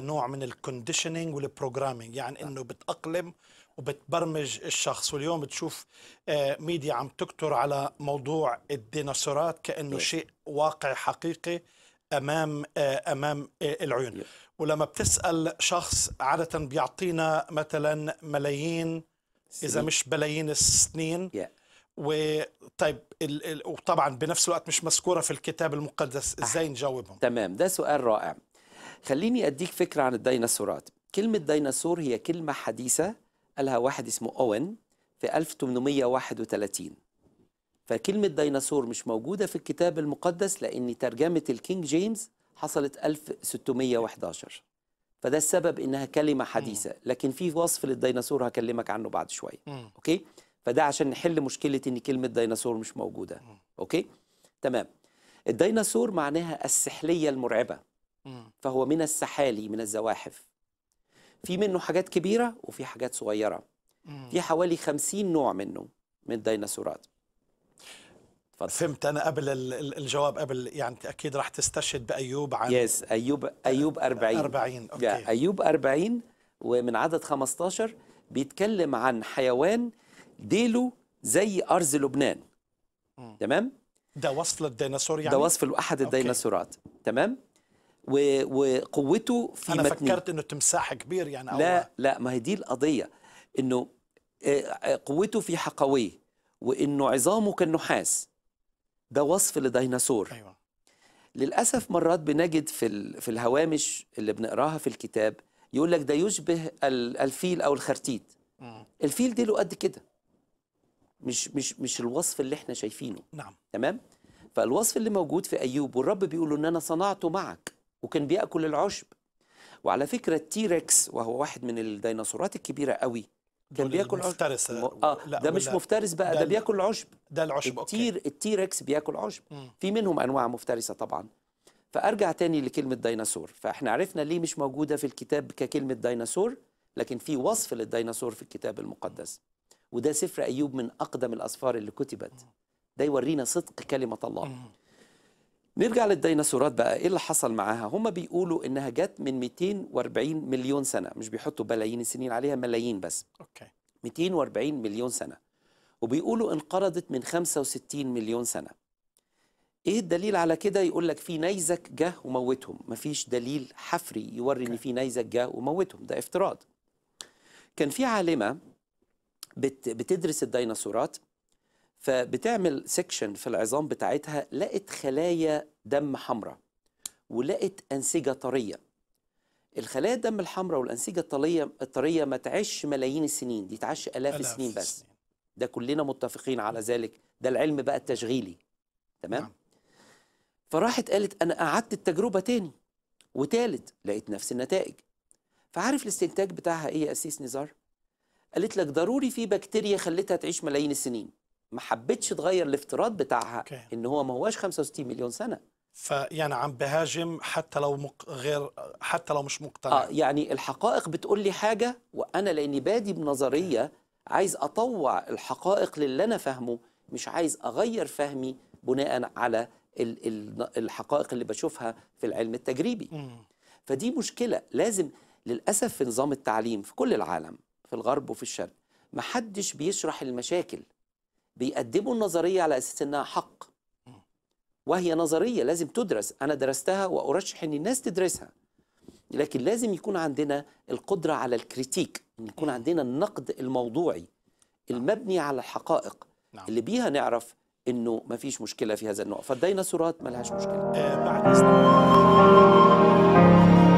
كنوع من الكونديشنينج والبروجرامينج يعني نعم. انه بتاقلم وبتبرمج الشخص واليوم بتشوف ميديا آه، عم تكتر على موضوع الديناصورات كانه نعم. شيء واقع حقيقي امام آه، امام آه، العيون نعم. ولما بتسال شخص عاده بيعطينا مثلا ملايين اذا مش بلايين السنين وطيب وطبعا بنفس الوقت مش مذكوره في الكتاب المقدس ازاي نجاوبهم تمام ده سؤال رائع خليني أديك فكرة عن الديناصورات كلمة ديناصور هي كلمة حديثة قالها واحد اسمه أوين في 1831 فكلمة ديناصور مش موجودة في الكتاب المقدس لأن ترجمة الكينج جيمس حصلت 1611 فده السبب إنها كلمة حديثة لكن في وصف للديناصور هكلمك عنه بعد شوية أوكي فده عشان نحل مشكلة إن كلمة ديناصور مش موجودة أوكي تمام الديناصور معناها السحلية المرعبة فهو من السحالي من الزواحف في منه حاجات كبيرة وفي حاجات صغيرة في حوالي خمسين نوع منه من الديناصورات فهمت انا قبل الجواب قبل يعني اكيد راح تستشهد بايوب عن يس ايوب ايوب 40 40 اوكي ايوب 40 ومن عدد 15 بيتكلم عن حيوان ديله زي ارز لبنان تمام ده وصف للديناصور يعني ده وصف لاحد الديناصورات تمام وقوته في أنا متنين. فكرت أنه تمساح كبير يعني أو لا لا ما هي دي القضية أنه آه، آه، قوته في حقويه وأنه عظامه كالنحاس ده وصف لديناصور أيوة. للأسف مرات بنجد في, في الهوامش اللي بنقراها في الكتاب يقول لك ده يشبه الفيل أو الخرتيت م. الفيل له قد كده مش مش مش الوصف اللي احنا شايفينه نعم تمام فالوصف اللي موجود في ايوب والرب بيقول له ان انا صنعته معك وكان بياكل العشب وعلى فكره التيركس وهو واحد من الديناصورات الكبيره قوي كان بياكل مفترس م... اه لا ده مش مفترس بقى ده, ده بياكل عشب ده العشب التير أوكي. التيركس بياكل عشب مم. في منهم انواع مفترسه طبعا فارجع تاني لكلمه ديناصور فاحنا عرفنا ليه مش موجوده في الكتاب ككلمه ديناصور لكن في وصف للديناصور في الكتاب المقدس وده سفر ايوب من اقدم الاسفار اللي كتبت ده يورينا صدق كلمه الله مم. نرجع للديناصورات بقى ايه اللي حصل معاها هم بيقولوا انها جت من 240 مليون سنه مش بيحطوا بلايين السنين عليها ملايين بس اوكي 240 مليون سنه وبيقولوا انقرضت من 65 مليون سنه ايه الدليل على كده يقول لك في نيزك جه وموتهم مفيش دليل حفري يوري ان في نيزك جه وموتهم ده افتراض كان في عالمه بت بتدرس الديناصورات فبتعمل سكشن في العظام بتاعتها لقت خلايا دم حمراء ولقت أنسجة طرية الخلايا الدم الحمراء والأنسجة الطرية الطرية ما تعيش ملايين السنين دي تعيش آلاف, ألاف السنين بس السنين. ده كلنا متفقين على ذلك ده العلم بقى التشغيلي تمام نعم. فراحت قالت أنا قعدت التجربة تاني وتالت لقيت نفس النتائج فعارف الاستنتاج بتاعها إيه يا أسيس نزار؟ قالت لك ضروري في بكتيريا خلتها تعيش ملايين السنين ما حبتش تغير الافتراض بتاعها أوكي. ان هو ما هواش 65 مليون سنه فيعني عم بهاجم حتى لو مق... غير حتى لو مش مقتنع اه يعني الحقائق بتقول لي حاجه وانا لاني بادي بنظريه عايز اطوع الحقائق للي انا فاهمه مش عايز اغير فهمي بناء على ال... ال... الحقائق اللي بشوفها في العلم التجريبي م. فدي مشكله لازم للاسف في نظام التعليم في كل العالم في الغرب وفي الشرق محدش بيشرح المشاكل بيقدموا النظرية على أساس أنها حق وهي نظرية لازم تدرس أنا درستها وأرشح أن الناس تدرسها لكن لازم يكون عندنا القدرة على الكريتيك يكون عندنا النقد الموضوعي المبني نعم. على الحقائق نعم. اللي بيها نعرف انه ما فيش مشكله في هذا النوع فالديناصورات ما لهاش مشكله آه، بعد